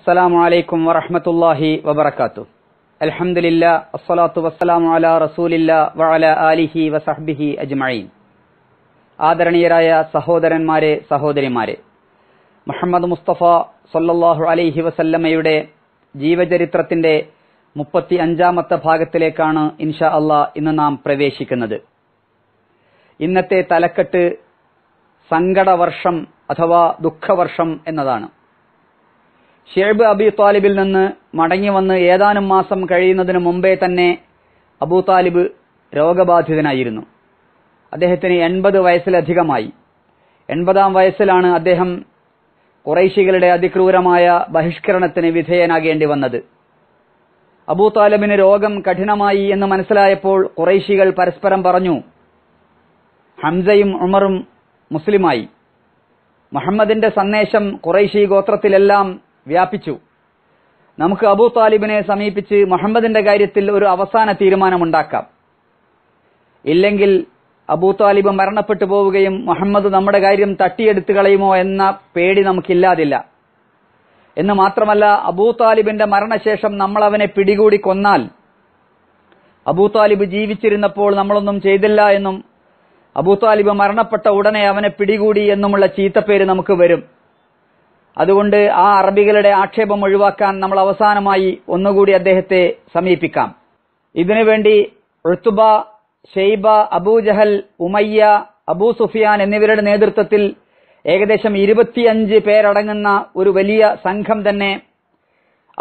അസ്സലാമു അലൈക്കും വറഹമത്തല്ലാഹി വബർക്കാത്തു അലഹമില്ല അസ്സലാത്തു വസ്സലാമു അല റസൂലില്ല വഅല ആലിഹി വസഹ്ബിഹി അജ്മഈൻ ആദരണീയരായ സഹോദരന്മാരെ സഹോദരിമാരെ മുഹമ്മദ് മുസ്തഫ സൊല്ലാഹു അലൈഹി വസല്ലമ്മയുടെ ജീവചരിത്രത്തിന്റെ മുപ്പത്തി അഞ്ചാമത്തെ ഭാഗത്തിലേക്കാണ് ഇൻഷാ അള്ളാ ഇന്ന് നാം പ്രവേശിക്കുന്നത് ഇന്നത്തെ തലക്കെട്ട് സങ്കടവർഷം അഥവാ ദുഃഖവർഷം എന്നതാണ് ഷേബ് അബി ത്വാലിബിൽ നിന്ന് മടങ്ങി വന്ന് ഏതാനും മാസം കഴിയുന്നതിന് മുമ്പേ തന്നെ താലിബ് രോഗബാധിതനായിരുന്നു അദ്ദേഹത്തിന് 80 വയസ്സിലധികമായി എൺപതാം വയസ്സിലാണ് അദ്ദേഹം ഖുറൈശികളുടെ അതിക്രൂരമായ ബഹിഷ്കരണത്തിന് വിധേയനാകേണ്ടി വന്നത് അബൂ താലിബിന് രോഗം കഠിനമായി എന്ന് മനസ്സിലായപ്പോൾ ഖുറൈശികൾ പരസ്പരം പറഞ്ഞു ഹംസയും ഉമറും മുസ്ലിമായി മുഹമ്മദിന്റെ സന്ദേശം ഖുറൈശി ഗോത്രത്തിലെല്ലാം വ്യാപിച്ചു നമുക്ക് അബൂ താലിബിനെ സമീപിച്ച് മുഹമ്മദിന്റെ കാര്യത്തിൽ ഒരു അവസാന തീരുമാനമുണ്ടാക്കാം ഇല്ലെങ്കിൽ അബൂ താലിബ് മരണപ്പെട്ടു പോവുകയും മുഹമ്മദ് നമ്മുടെ കാര്യം തട്ടിയെടുത്തു കളയുമോ എന്ന പേടി നമുക്കില്ലാതില്ല എന്ന് മാത്രമല്ല അബൂ താലിബിന്റെ മരണശേഷം നമ്മൾ അവനെ പിടികൂടി കൊന്നാൽ അബൂ താലിബ് ജീവിച്ചിരുന്നപ്പോൾ നമ്മളൊന്നും ചെയ്തില്ല എന്നും അബൂ താലിബ് മരണപ്പെട്ട ഉടനെ അവനെ പിടികൂടി എന്നുമുള്ള ചീത്തപ്പേര് നമുക്ക് വരും അതുകൊണ്ട് ആ അറബികളുടെ ആക്ഷേപം ഒഴിവാക്കാൻ നമ്മൾ അവസാനമായി ഒന്നുകൂടി അദ്ദേഹത്തെ സമീപിക്കാം ഇതിനുവേണ്ടി ഉത്ബ ഷെയ്ബ അബൂജഹൽ ഉമയ്യ അബൂ സുഫിയാൻ എന്നിവരുടെ നേതൃത്വത്തിൽ ഏകദേശം 25 പേരടങ്ങുന്ന ഒരു വലിയ സംഘം തന്നെ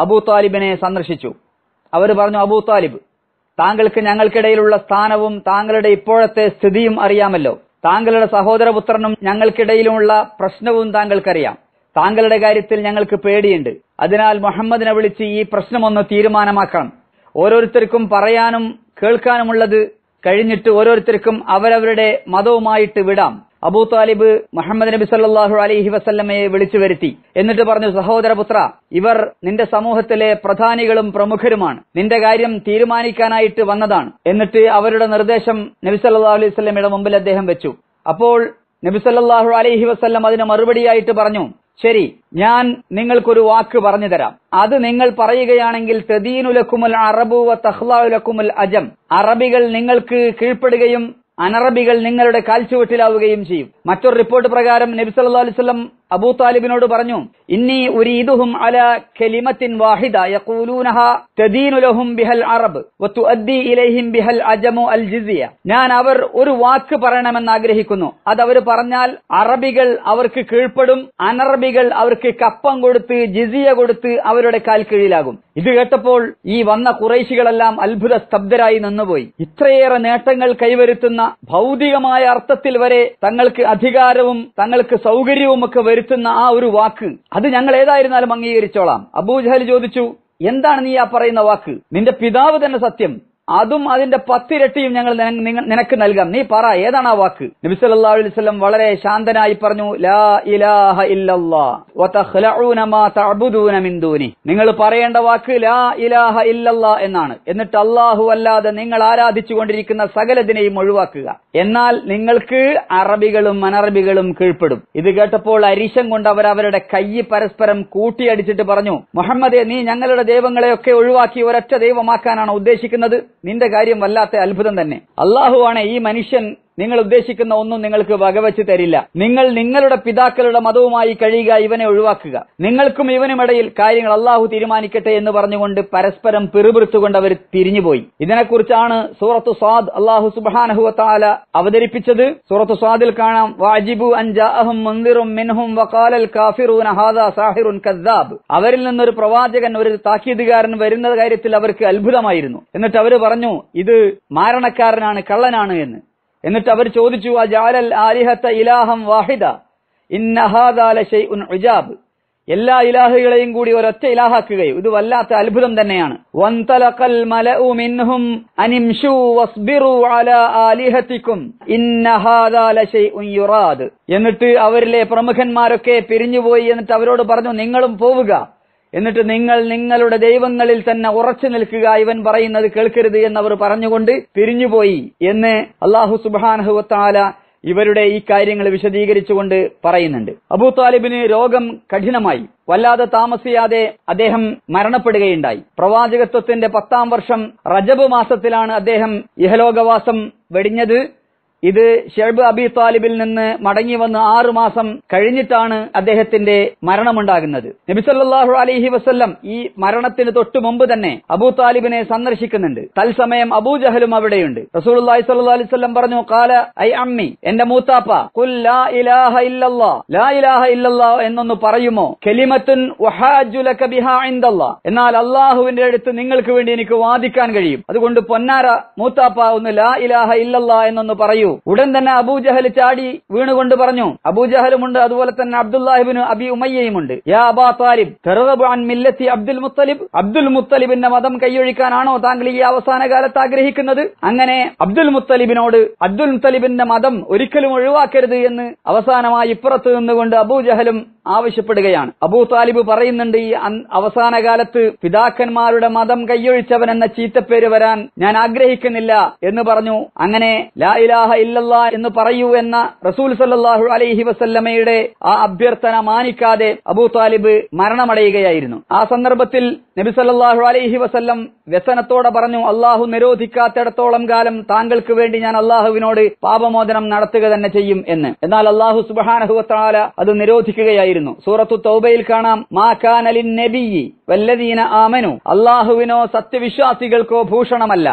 അബൂ താലിബിനെ സന്ദർശിച്ചു അവർ പറഞ്ഞു അബൂ താലിബ് താങ്കൾക്ക് ഞങ്ങൾക്കിടയിലുള്ള സ്ഥാനവും താങ്കളുടെ ഇപ്പോഴത്തെ സ്ഥിതിയും അറിയാമല്ലോ താങ്കളുടെ സഹോദരപുത്രനും ഞങ്ങൾക്കിടയിലുമുള്ള പ്രശ്നവും താങ്കൾക്കറിയാം താങ്കളുടെ കാര്യത്തിൽ ഞങ്ങൾക്ക് പേടിയുണ്ട് അതിനാൽ മുഹമ്മദിനെ വിളിച്ച് ഈ പ്രശ്നമൊന്ന് തീരുമാനമാക്കണം ഓരോരുത്തർക്കും പറയാനും കേൾക്കാനുമുള്ളത് കഴിഞ്ഞിട്ട് ഓരോരുത്തർക്കും അവരവരുടെ മതവുമായിട്ട് വിടാം അബൂ താലിബ് മുഹമ്മദ് നബി സല്ലാഹു അലൈഹി വസല്ലമയെ വിളിച്ചു വരുത്തി എന്നിട്ട് പറഞ്ഞു സഹോദരപുത്ര ഇവർ നിന്റെ സമൂഹത്തിലെ പ്രധാനികളും പ്രമുഖരുമാണ് നിന്റെ കാര്യം തീരുമാനിക്കാനായിട്ട് വന്നതാണ് എന്നിട്ട് അവരുടെ നിർദ്ദേശം നബി സല്ലാ അലൈഹി വസ്ലമയുടെ മുമ്പിൽ അദ്ദേഹം വെച്ചു അപ്പോൾ നബി സല്ലാഹു അലൈഹി വസ്ല്ലം അതിന് മറുപടിയായിട്ട് പറഞ്ഞു ശരി ഞാൻ നിങ്ങൾക്കൊരു വാക്ക് പറഞ്ഞുതരാം അത് നിങ്ങൾ പറയുകയാണെങ്കിൽ തദീനുലക്കുമുൽ അറബു വ അജം അറബികൾ നിങ്ങൾക്ക് കീഴ്പ്പെടുകയും അനറബികൾ നിങ്ങളുടെ കാൽച്ചുവട്ടിലാവുകയും ചെയ്യും മറ്റൊരു റിപ്പോർട്ട് പ്രകാരം നബി സല്ലല്ലാഹു അലൈഹി വസല്ലം അബൂ താലിബിനോട് പറഞ്ഞു ഇന്നി ഉരീദുഹും അല കലിമത്തിൻ വാഹിദ തദീനു ലഹും ബിഹൽ അറബ് വതുഅദ്ദി ഇലൈഹിം ബിഹൽ അജമു അൽ ജിസിയ ഞാൻ അവർ ഒരു വാക്ക് പറയണമെന്ന് ആഗ്രഹിക്കുന്നു അത് അവർ പറഞ്ഞാൽ അറബികൾ അവർക്ക് കീഴ്പ്പെടും അനറബികൾ അവർക്ക് കപ്പം കൊടുത്ത് ജിസിയ കൊടുത്ത് അവരുടെ കാൽ കീഴിലാകും ഇത് കേട്ടപ്പോൾ ഈ വന്ന കുറേശികളെല്ലാം അത്ഭുത സ്തബ്ധരായി നിന്നുപോയി ഇത്രയേറെ നേട്ടങ്ങൾ കൈവരുത്തുന്ന ഭൗതികമായ അർത്ഥത്തിൽ വരെ തങ്ങൾക്ക് അധികാരവും തങ്ങൾക്ക് സൗകര്യവും ഒക്കെ വരുത്തുന്ന ആ ഒരു വാക്ക് അത് ഞങ്ങൾ ഏതായിരുന്നാലും അംഗീകരിച്ചോളാം അബൂജഹൽ ചോദിച്ചു എന്താണ് നീ ആ പറയുന്ന വാക്ക് നിന്റെ പിതാവ് തന്നെ സത്യം അതും അതിന്റെ പത്തിരട്ടിയും ഞങ്ങൾ നിനക്ക് നൽകാം നീ പറ ഏതാണ് ആ വാക്ക് നബി സല്ലല്ലാഹു അലൈഹി വസല്ലം വളരെ ശാന്തനായി പറഞ്ഞു ലാ ഇലാഹ ഇല്ലല്ലാഹ് മാ മിൻ നിങ്ങൾ പറയേണ്ട വാക്ക് ലാ ഇലാഹ ഇല്ലല്ലാഹ് എന്നാണ് എന്നിട്ട് അല്ലാഹു അല്ലാതെ നിങ്ങൾ ആരാധിച്ചു കൊണ്ടിരിക്കുന്ന സകലതിനെയും ഒഴിവാക്കുക എന്നാൽ നിങ്ങൾക്ക് അറബികളും അനറബികളും കീഴ്പ്പെടും ഇത് കേട്ടപ്പോൾ അരിശം കൊണ്ട് അവർ അവരുടെ കൈ പരസ്പരം കൂട്ടിയടിച്ചിട്ട് പറഞ്ഞു മുഹമ്മദെ നീ ഞങ്ങളുടെ ദൈവങ്ങളെയൊക്കെ ഒഴിവാക്കി ഒരൊറ്റ ദൈവമാക്കാനാണ് ഉദ്ദേശിക്കുന്നത് നിന്റെ കാര്യം വല്ലാത്ത അത്ഭുതം തന്നെ അള്ളാഹുവാണ് ഈ മനുഷ്യൻ നിങ്ങൾ ഉദ്ദേശിക്കുന്ന ഒന്നും നിങ്ങൾക്ക് വകവെച്ച് തരില്ല നിങ്ങൾ നിങ്ങളുടെ പിതാക്കളുടെ മതവുമായി കഴിയുക ഇവനെ ഒഴിവാക്കുക നിങ്ങൾക്കും ഇവനുമിടയിൽ കാര്യങ്ങൾ അള്ളാഹു തീരുമാനിക്കട്ടെ എന്ന് പറഞ്ഞുകൊണ്ട് പരസ്പരം പിറുപിറുത്തുകൊണ്ട് അവർ തിരിഞ്ഞുപോയി ഇതിനെക്കുറിച്ചാണ് സൂറത്തു സ്വാദ് അള്ളാഹു സുബാനഹുവത്താല അവതരിപ്പിച്ചത് സൂറത്തു സ്വാദിൽ കാണാം വാജിബു അൻജാഹും മിൻഹും സാഹിറുൻ കദ്ദാബ് അവരിൽ നിന്നൊരു പ്രവാചകൻ ഒരു താക്കീതുകാരൻ വരുന്ന കാര്യത്തിൽ അവർക്ക് അത്ഭുതമായിരുന്നു എന്നിട്ട് അവർ പറഞ്ഞു ഇത് മാരണക്കാരനാണ് കള്ളനാണ് എന്ന് എന്നിട്ട് അവർ ചോദിച്ചു ഇലാഹം വാഹിദ ഉജാബ് എല്ലാ ഇലാഹുകളെയും കൂടി ഒരൊറ്റ ഇലാഹാക്കുകയും ഇത് വല്ലാത്ത അത്ഭുതം തന്നെയാണ് വന്തലഖൽ മലഉ വസ്ബിറു അലാ യുറാദ് എന്നിട്ട് അവരിലെ പ്രമുഖന്മാരൊക്കെ പിരിഞ്ഞുപോയി എന്നിട്ട് അവരോട് പറഞ്ഞു നിങ്ങളും പോവുക എന്നിട്ട് നിങ്ങൾ നിങ്ങളുടെ ദൈവങ്ങളിൽ തന്നെ ഉറച്ചു നിൽക്കുക ഇവൻ പറയുന്നത് കേൾക്കരുത് എന്നവർ പറഞ്ഞുകൊണ്ട് പിരിഞ്ഞുപോയി എന്ന് അള്ളാഹു സുബാനഹുവത്താല ഇവരുടെ ഈ കാര്യങ്ങൾ വിശദീകരിച്ചുകൊണ്ട് പറയുന്നുണ്ട് അബൂ താലിബിന് രോഗം കഠിനമായി വല്ലാതെ താമസിയാതെ അദ്ദേഹം മരണപ്പെടുകയുണ്ടായി പ്രവാചകത്വത്തിന്റെ പത്താം വർഷം റജബ് മാസത്തിലാണ് അദ്ദേഹം ഇഹലോകവാസം വെടിഞ്ഞത് ഇത് ഷുഐബ് അബി താലിബിൽ നിന്ന് മടങ്ങി ആറു മാസം കഴിഞ്ഞിട്ടാണ് അദ്ദേഹത്തിന്റെ മരണമുണ്ടാകുന്നത് നബിസല്ലാഹു അലൈഹി വസ്ല്ലം ഈ മരണത്തിന് തൊട്ടു മുമ്പ് തന്നെ അബൂ താലിബിനെ സന്ദർശിക്കുന്നുണ്ട് തത്സമയം ജഹലും അവിടെയുണ്ട് റസൂൽ സല്ലു അലൈഹി പറഞ്ഞു കാല ഐ അമ്മി എന്റെ മൂത്താപ്പ കുൽ ലാ ഇലാഹ ഇല്ലല്ലാ ലാ ഇലാഹ ഇല്ലല്ലാ എന്നൊന്ന് പറയുമോ കലിമത്തുൻ ബിഹാ എന്നാൽ അള്ളാഹുവിന്റെ അടുത്ത് നിങ്ങൾക്ക് വേണ്ടി എനിക്ക് വാദിക്കാൻ കഴിയും അതുകൊണ്ട് പൊന്നാര മൂത്താപ്പ ഒന്ന് ലാ ഇലാഹ ഇല്ലല്ലാ എന്നൊന്ന് പറയൂ ചെയ്തു ഉടൻ തന്നെ അബൂജഹൽ ചാടി വീണുകൊണ്ട് പറഞ്ഞു അബൂജഹലുമുണ്ട് അതുപോലെ തന്നെ അബ്ദുല്ലാഹിബിന് അബി ഉമയ്യയുമുണ്ട് യാ അൻ അബ്ദുൽ മുത്തലിബ് അബ്ദുൽ മുത്തലിബിന്റെ മതം കൈയൊഴിക്കാനാണോ താങ്കൾ ഈ അവസാന കാലത്ത് ആഗ്രഹിക്കുന്നത് അങ്ങനെ അബ്ദുൽ മുത്തലിബിനോട് അബ്ദുൽ മുത്തലിബിന്റെ മതം ഒരിക്കലും ഒഴിവാക്കരുത് എന്ന് അവസാനമായി ഇപ്പുറത്ത് നിന്നുകൊണ്ട് അബൂജഹലും ആവശ്യപ്പെടുകയാണ് അബൂ താലിബ് പറയുന്നുണ്ട് ഈ അവസാന കാലത്ത് പിതാക്കന്മാരുടെ മതം കൈയൊഴിച്ചവൻ എന്ന ചീത്തപ്പേര് വരാൻ ഞാൻ ആഗ്രഹിക്കുന്നില്ല എന്ന് പറഞ്ഞു അങ്ങനെ ലാ ഇലാഹ ഇല്ലല്ല എന്ന് പറയൂ എന്ന റസൂൽ സല്ലാഹു അലൈഹി വസല്ലമയുടെ ആ അഭ്യർത്ഥന മാനിക്കാതെ അബൂ താലിബ് മരണമടയുകയായിരുന്നു ആ സന്ദർഭത്തിൽ നബി സല്ലാഹു അലൈഹി വസല്ലം വ്യസനത്തോടെ പറഞ്ഞു അള്ളാഹു നിരോധിക്കാത്തിടത്തോളം കാലം താങ്കൾക്ക് വേണ്ടി ഞാൻ അള്ളാഹുവിനോട് പാപമോചനം നടത്തുക തന്നെ ചെയ്യും എന്ന് എന്നാൽ അള്ളാഹു സുബാനഹുല അത് നിരോധിക്കുകയായിരുന്നു സൂറത്തു തൗബയിൽ കാണാം മാ കാനലിൻ നബി വല്ലദീന ആമനു അള്ളാഹുവിനോ സത്യവിശ്വാസികൾക്കോ ഭൂഷണമല്ല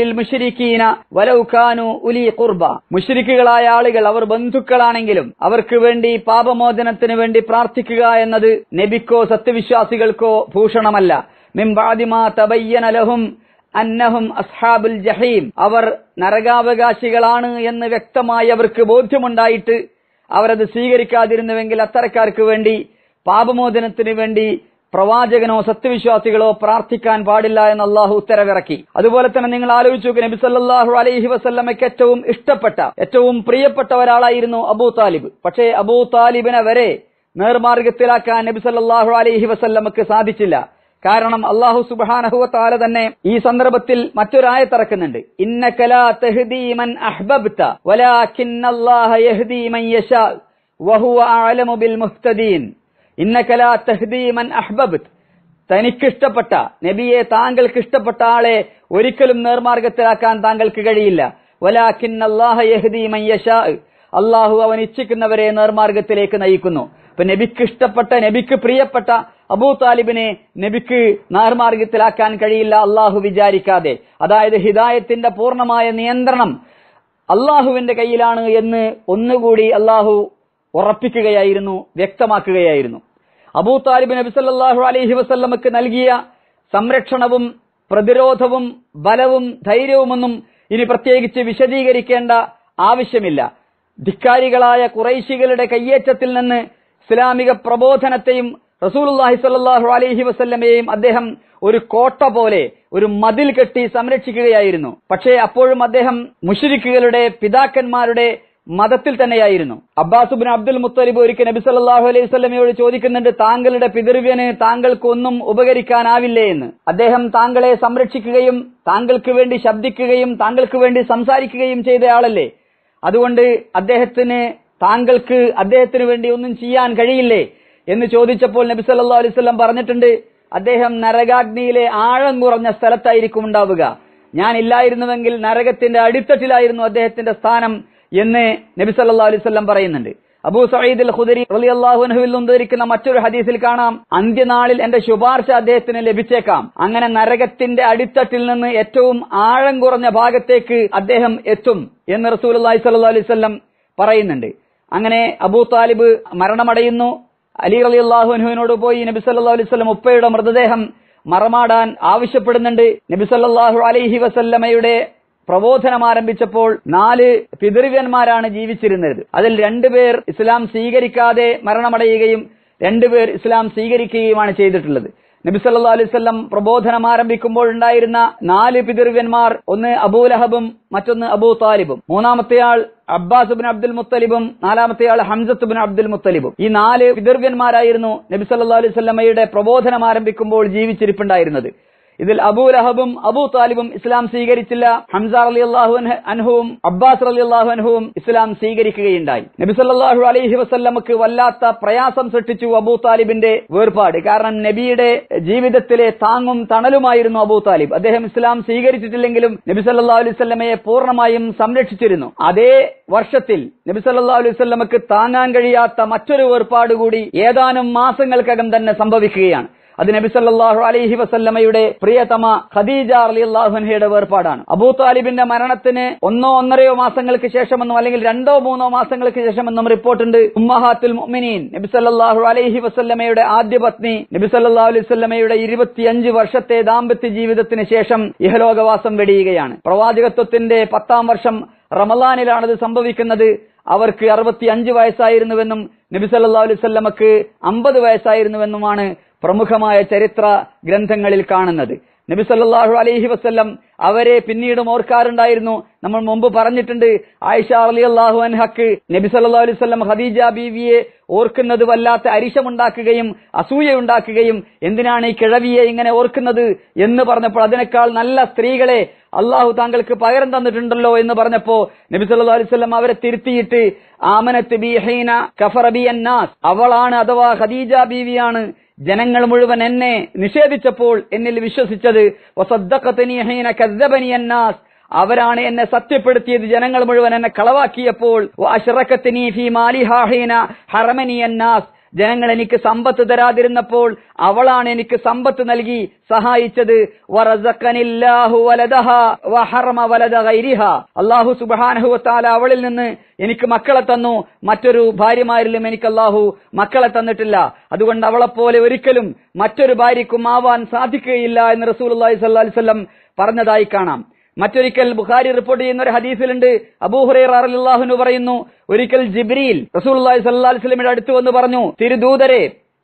ലിൽ മുഷരിക്കീന വലൗ കാനു ഉലി കുർബ മുഷരിക്കുകളായ ആളുകൾ അവർ ബന്ധുക്കളാണെങ്കിലും അവർക്ക് വേണ്ടി പാപമോചനത്തിന് വേണ്ടി പ്രാർത്ഥിക്കുക എന്നത് നബിക്കോ സത്യവിശ്വാസികൾക്കോ ഭൂഷണമല്ല മിംബാദിമാ തബയ്യന ലഹും അന്നഹും അസ്ഹാബുൽ ജഹീം അവർ നരകാവകാശികളാണ് എന്ന് വ്യക്തമായി അവർക്ക് ബോധ്യമുണ്ടായിട്ട് അവരത് സ്വീകരിക്കാതിരുന്നുവെങ്കിൽ അത്തരക്കാർക്ക് വേണ്ടി പാപമോചനത്തിന് വേണ്ടി പ്രവാചകനോ സത്യവിശ്വാസികളോ പ്രാർത്ഥിക്കാൻ പാടില്ല എന്ന് അള്ളാഹു ഉത്തരവിറക്കി അതുപോലെ തന്നെ നിങ്ങൾ ആലോചിച്ചു നബി സല്ലാഹു അലൈഹി വസ്ല്ലമയ്ക്ക് ഏറ്റവും ഇഷ്ടപ്പെട്ട ഏറ്റവും പ്രിയപ്പെട്ട ഒരാളായിരുന്നു അബൂ താലിബ് പക്ഷേ അബൂ താലിബിനെ വരെ നേർമാർഗത്തിലാക്കാൻ നബി സല്ലാഹു അലൈഹി വസല്ലമക്ക് സാധിച്ചില്ല കാരണം അള്ളാഹു സുബാനഹു താല തന്നെ ഈ സന്ദർഭത്തിൽ മറ്റൊരായ തിറക്കുന്നുണ്ട് ഇന്നകലാ ഇന്നക്കല തഹ്ദി അഹ്ബബത്ത് തനിക്കിഷ്ടപ്പെട്ട നബിയെ താങ്കൾക്ക് ഇഷ്ടപ്പെട്ട ആളെ ഒരിക്കലും നേർമാർഗത്തിലാക്കാൻ താങ്കൾക്ക് കഴിയില്ല വലാഖിൻ അള്ളാഹ യഹ്ദി മൻ യഷാ അള്ളാഹു അവൻ ഇച്ഛിക്കുന്നവരെ നേർമാർഗത്തിലേക്ക് നയിക്കുന്നു അപ്പൊ നബിക്ക് ഇഷ്ടപ്പെട്ട നബിക്ക് പ്രിയപ്പെട്ട അബൂ താലിബിനെ നബിക്ക് നേർമാർഗത്തിലാക്കാൻ കഴിയില്ല അള്ളാഹു വിചാരിക്കാതെ അതായത് ഹിദായത്തിന്റെ പൂർണ്ണമായ നിയന്ത്രണം അള്ളാഹുവിന്റെ കയ്യിലാണ് എന്ന് ഒന്നുകൂടി അള്ളാഹു ഉറപ്പിക്കുകയായിരുന്നു വ്യക്തമാക്കുകയായിരുന്നു അബൂ താലിബ് നബി സല്ലല്ലാഹു അലൈഹി വസല്ലമക്ക് നൽകിയ സംരക്ഷണവും പ്രതിരോധവും ബലവും ധൈര്യവുമൊന്നും ഇനി പ്രത്യേകിച്ച് വിശദീകരിക്കേണ്ട ആവശ്യമില്ല ധിക്കാരികളായ കുറൈശികളുടെ കയ്യേറ്റത്തിൽ നിന്ന് ഇസ്ലാമിക പ്രബോധനത്തെയും റസൂലുല്ലാഹി സല്ലാഹു അലൈഹി വസല്ലമയെയും അദ്ദേഹം ഒരു കോട്ട പോലെ ഒരു മതിൽ കെട്ടി സംരക്ഷിക്കുകയായിരുന്നു പക്ഷേ അപ്പോഴും അദ്ദേഹം മുഷിരിക്കുകളുടെ പിതാക്കന്മാരുടെ മതത്തിൽ തന്നെയായിരുന്നു അബ്ബാസുബിൻ അബ്ദുൽ മുത്തലിബ് ഒരിക്കൽ നബി സല്ലാഹു അലൈഹി സ്വലമയോട് ചോദിക്കുന്നുണ്ട് താങ്കളുടെ പിതൃവ്യന് താങ്കൾക്ക് ഒന്നും ഉപകരിക്കാനാവില്ലേ എന്ന് അദ്ദേഹം താങ്കളെ സംരക്ഷിക്കുകയും താങ്കൾക്ക് വേണ്ടി ശബ്ദിക്കുകയും താങ്കൾക്ക് വേണ്ടി സംസാരിക്കുകയും ചെയ്തയാളല്ലേ അതുകൊണ്ട് അദ്ദേഹത്തിന് താങ്കൾക്ക് അദ്ദേഹത്തിന് വേണ്ടി ഒന്നും ചെയ്യാൻ കഴിയില്ലേ എന്ന് ചോദിച്ചപ്പോൾ നബി സല്ലാ അലൈവല്ലം പറഞ്ഞിട്ടുണ്ട് അദ്ദേഹം നരകാഗ്നിയിലെ ആഴം കുറഞ്ഞ സ്ഥലത്തായിരിക്കും ഉണ്ടാവുക ഞാൻ ഇല്ലായിരുന്നുവെങ്കിൽ നരകത്തിന്റെ അടിത്തട്ടിലായിരുന്നു അദ്ദേഹത്തിന്റെ സ്ഥാനം എന്ന് നബി സല്ലാ അലൈവല്ലം പറയുന്നുണ്ട് അബൂ സയ്യിദ് ഖുദരി അലി അള്ളാഹുനഹുവിൽ ഉദ്ധരിക്കുന്ന മറ്റൊരു ഹദീസിൽ കാണാം അന്ത്യനാളിൽ എന്റെ ശുപാർശ അദ്ദേഹത്തിന് ലഭിച്ചേക്കാം അങ്ങനെ നരകത്തിന്റെ അടിത്തട്ടിൽ നിന്ന് ഏറ്റവും ആഴം കുറഞ്ഞ ഭാഗത്തേക്ക് അദ്ദേഹം എത്തും എന്ന് റസൂൽ അള്ളാഹി സല്ലാ അലൈവല്ലം പറയുന്നുണ്ട് അങ്ങനെ അബൂ താലിബ് മരണമടയുന്നു അലി അലി അള്ളാഹുനുവിനോട് പോയി നബി സല്ലാ അലൈവല്ലം ഉപ്പയുടെ മൃതദേഹം മറമാടാൻ ആവശ്യപ്പെടുന്നുണ്ട് നബി സല്ലാഹു അലൈഹി വസല്ലമയുടെ പ്രബോധനം ആരംഭിച്ചപ്പോൾ നാല് പിതൃവ്യന്മാരാണ് ജീവിച്ചിരുന്നത് അതിൽ രണ്ടുപേർ ഇസ്ലാം സ്വീകരിക്കാതെ മരണമടയുകയും രണ്ടുപേർ ഇസ്ലാം സ്വീകരിക്കുകയുമാണ് ചെയ്തിട്ടുള്ളത് നബി സല്ലാ അലൈവല്ലം പ്രബോധനം ആരംഭിക്കുമ്പോൾ ഉണ്ടായിരുന്ന നാല് പിതൃവ്യന്മാർ ഒന്ന് അബൂലഹബും മറ്റൊന്ന് അബൂ താലിബും മൂന്നാമത്തെയാൾ അബ്ബാസ് ബിൻ അബ്ദുൽ മുത്തലിബും നാലാമത്തെയാൾ ഹംസത്ത് ബിൻ അബ്ദുൽ മുത്തലിബും ഈ നാല് പിതൃവ്യന്മാരായിരുന്നു നബി സല്ലാ അലൈവല്ലമയുടെ പ്രബോധനം ആരംഭിക്കുമ്പോൾ ജീവിച്ചിരിപ്പുണ്ടായിരുന്നത് ഇതിൽ അബൂ ലഹബും അബൂ താലിബും ഇസ്ലാം സ്വീകരിച്ചില്ല ഹംസ അലി അള്ളാഹു അൻഹുവും അബ്ബാസ് അലി അള്ളാഹു അൻഹുവും ഇസ്ലാം സ്വീകരിക്കുകയുണ്ടായി നബി സല്ലാഹു അലൈഹി വസ്ല്ലമക്ക് വല്ലാത്ത പ്രയാസം സൃഷ്ടിച്ചു അബൂ താലിബിന്റെ വേർപാട് കാരണം നബിയുടെ ജീവിതത്തിലെ താങ്ങും തണലുമായിരുന്നു അബൂ താലിബ് അദ്ദേഹം ഇസ്ലാം സ്വീകരിച്ചിട്ടില്ലെങ്കിലും നബി സല്ലാ അലൈഹി സ്വല്ലമയെ പൂർണ്ണമായും സംരക്ഷിച്ചിരുന്നു അതേ വർഷത്തിൽ നബി സല്ലാ അലൈഹി സ്വല്ലമക്ക് താങ്ങാൻ കഴിയാത്ത മറ്റൊരു വേർപാട് കൂടി ഏതാനും മാസങ്ങൾക്കകം തന്നെ സംഭവിക്കുകയാണ് അത് നബി സല്ലാഹു അലൈഹി വസല്ലമയുടെ പ്രിയതമ ഖദീജ അലി അള്ളാഹുൻഹയുടെ വേർപാടാണ് അബൂ താലിബിന്റെ മരണത്തിന് ഒന്നോ ഒന്നരയോ മാസങ്ങൾക്ക് ശേഷമെന്നും അല്ലെങ്കിൽ രണ്ടോ മൂന്നോ മാസങ്ങൾക്ക് ശേഷമെന്നും റിപ്പോർട്ടുണ്ട് ഉമ്മഹാത്തുൽ മുഅ്മിനീൻ നബി സല്ലാഹു അലൈഹി വസല്ലമയുടെ ആദ്യ പത്നി നബി സല്ലല്ലാഹു അലൈഹി വസല്ലമയുടെ ഇരുപത്തിയഞ്ച് വർഷത്തെ ദാമ്പത്യ ജീവിതത്തിന് ശേഷം ഇഹലോകവാസം വെടിയുകയാണ് പ്രവാചകത്വത്തിന്റെ പത്താം വർഷം റമലാനിലാണത് സംഭവിക്കുന്നത് അവർക്ക് അറുപത്തി അഞ്ച് വയസ്സായിരുന്നുവെന്നും നബി സല്ലാ അലൈവല്ലമക്ക് അമ്പത് വയസ്സായിരുന്നുവെന്നുമാണ് പ്രമുഖമായ ചരിത്ര ഗ്രന്ഥങ്ങളിൽ കാണുന്നത് നബി സല്ലല്ലാഹു അലൈഹി വസല്ലം അവരെ പിന്നീടും ഓർക്കാറുണ്ടായിരുന്നു നമ്മൾ മുമ്പ് പറഞ്ഞിട്ടുണ്ട് ആയിഷ റളിയല്ലാഹു അൻഹക്ക് നബി സല്ലല്ലാഹു അലൈഹി വസല്ലം ഖദീജ ബീവിയെ ഓർക്കുന്നത് വല്ലാത്ത അരിശമുണ്ടാക്കുകയും ഉണ്ടാക്കുകയും എന്തിനാണ് ഈ കിഴവിയെ ഇങ്ങനെ ഓർക്കുന്നത് എന്ന് പറഞ്ഞപ്പോൾ അതിനേക്കാൾ നല്ല സ്ത്രീകളെ അള്ളാഹു താങ്കൾക്ക് പകരം തന്നിട്ടുണ്ടല്ലോ എന്ന് പറഞ്ഞപ്പോ നബി സല്ലല്ലാഹു അലൈഹി വസല്ലം അവരെ തിരുത്തിയിട്ട് ആമനത്ത് ബി ഹീന അന്നാസ് അവളാണ് അഥവാ ഖദീജ ബീവിയാണ് ജനങ്ങൾ മുഴുവൻ എന്നെ നിഷേധിച്ചപ്പോൾ എന്നിൽ വിശ്വസിച്ചത് അവരാണ് എന്നെ സത്യപ്പെടുത്തിയത് ജനങ്ങൾ മുഴുവൻ എന്നെ കളവാക്കിയപ്പോൾ ജനങ്ങൾ എനിക്ക് സമ്പത്ത് തരാതിരുന്നപ്പോൾ അവളാണ് എനിക്ക് സമ്പത്ത് നൽകി സഹായിച്ചത് അള്ളാഹു താല അവളിൽ നിന്ന് എനിക്ക് മക്കളെ തന്നു മറ്റൊരു ഭാര്യമാരിലും എനിക്ക് അള്ളാഹു മക്കളെ തന്നിട്ടില്ല അതുകൊണ്ട് അവളെപ്പോലെ ഒരിക്കലും മറ്റൊരു ഭാര്യക്കും ആവാൻ സാധിക്കുകയില്ല എന്ന് റസൂൽ അള്ളാഹി സ്വല്ലം പറഞ്ഞതായി കാണാം മറ്റൊരിക്കൽ ബുഖാരി റിപ്പോർട്ട് ചെയ്യുന്ന ഒരു ഹദീസിലുണ്ട് അബൂഹുറാഹുനു പറയുന്നു ഒരിക്കൽ ജിബ്രീൽ റസൂൽ സല്ലാസ്ലമിയുടെ അടുത്ത് വന്ന് പറഞ്ഞു തിരുദൂതരെ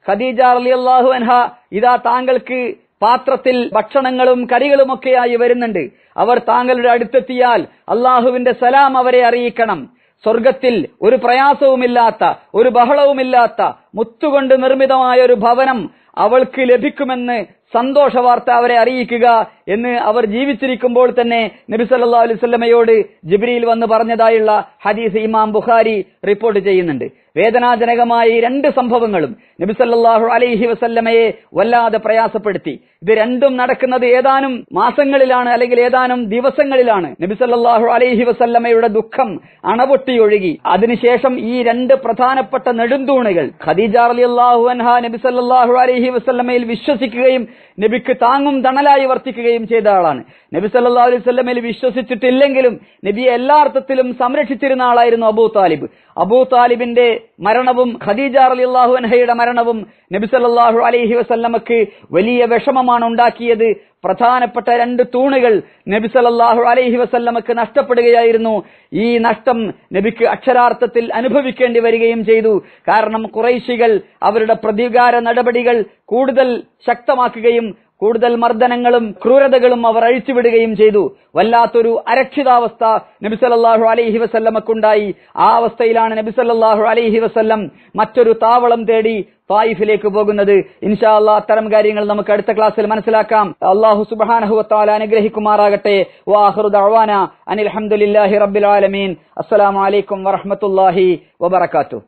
ഖദീജ അലി അള്ളാഹു അൻഹ ഇതാ താങ്കൾക്ക് പാത്രത്തിൽ ഭക്ഷണങ്ങളും കറികളുമൊക്കെയായി വരുന്നുണ്ട് അവർ താങ്കളുടെ അടുത്തെത്തിയാൽ അള്ളാഹുവിന്റെ സലാം അവരെ അറിയിക്കണം സ്വർഗത്തിൽ ഒരു പ്രയാസവുമില്ലാത്ത ഒരു ബഹളവുമില്ലാത്ത മുത്തുകൊണ്ട് നിർമ്മിതമായ ഒരു ഭവനം അവൾക്ക് ലഭിക്കുമെന്ന് സന്തോഷ വാർത്ത അവരെ അറിയിക്കുക എന്ന് അവർ ജീവിച്ചിരിക്കുമ്പോൾ തന്നെ നബി സല്ലാ അലുസല്ലമയോട് ജിബ്രിയിൽ വന്ന് പറഞ്ഞതായുള്ള ഹദീസ് ഇമാം ബുഖാരി റിപ്പോർട്ട് ചെയ്യുന്നുണ്ട് വേദനാജനകമായ ഈ രണ്ട് സംഭവങ്ങളും നബി സല്ലാഹു അലൈഹി വസല്ലമയെ വല്ലാതെ പ്രയാസപ്പെടുത്തി ഇത് രണ്ടും നടക്കുന്നത് ഏതാനും മാസങ്ങളിലാണ് അല്ലെങ്കിൽ ഏതാനും ദിവസങ്ങളിലാണ് നബി സല്ലാഹു അലൈഹി വസല്ലമയുടെ ദുഃഖം അണപൊട്ടിയൊഴുകി അതിനുശേഷം ഈ രണ്ട് പ്രധാനപ്പെട്ട നെടുന്തൂണുകൾ ഖദീജ അലി അള്ളാഹു അൻഹ നബി സല്ലാഹു അലൈഹി വസല്ലമയിൽ വിശ്വസിക്കുകയും നബിക്ക് താങ്ങും തണലായി വർത്തിക്കുകയും ചെയ്ത ആളാണ് നബി സല്ലാ അലൈഹി സ്വല്ലമയിൽ വിശ്വസിച്ചിട്ടില്ലെങ്കിലും നബിയെ എല്ലാ അർത്ഥത്തിലും സംരക്ഷിച്ചിരുന്ന ആളായിരുന്നു അബൂ താലിബ് അബൂ താലിബിന്റെ മരണവും ഖദീജ അലി അള്ളാഹു അൻഹയുടെ മരണവും നബി സല്ലാഹു അലൈഹി വസല്ലമക്ക് വലിയ വിഷമമാണ് ഉണ്ടാക്കിയത് പ്രധാനപ്പെട്ട രണ്ട് തൂണുകൾ നബി സല്ലല്ലാഹു അലൈഹി വസല്ലമക്ക് നഷ്ടപ്പെടുകയായിരുന്നു ഈ നഷ്ടം നബിക്ക് അക്ഷരാർത്ഥത്തിൽ അനുഭവിക്കേണ്ടി വരികയും ചെയ്തു കാരണം കുറൈശികൾ അവരുടെ പ്രതികാര നടപടികൾ കൂടുതൽ ശക്തമാക്കുകയും കൂടുതൽ മർദ്ദനങ്ങളും ക്രൂരതകളും അവർ അഴിച്ചുവിടുകയും ചെയ്തു വല്ലാത്തൊരു അരക്ഷിതാവസ്ഥ നബിസല്ലാഹു അലൈഹി വസല്ലമക്കുണ്ടായി ആ അവസ്ഥയിലാണ് നബിസല്ലാഹു അലൈഹി വസല്ലം മറ്റൊരു താവളം തേടി ഫായിഫിലേക്ക് പോകുന്നത് ഇൻഷാ അല്ലാ അത്തരം കാര്യങ്ങൾ നമുക്ക് അടുത്ത ക്ലാസ്സിൽ മനസ്സിലാക്കാം അള്ളാഹു സുബാനഹുവത്താല അനുഗ്രഹിക്കുമാറാകട്ടെ വാഹുദാന അനിൽ അഹമ്മദില്ലാഹി റബ്ബിൽ ആലമീൻ അസ്സലാമലൈക്കും വറഹമത്തല്ലാഹി വബർക്കാത്തു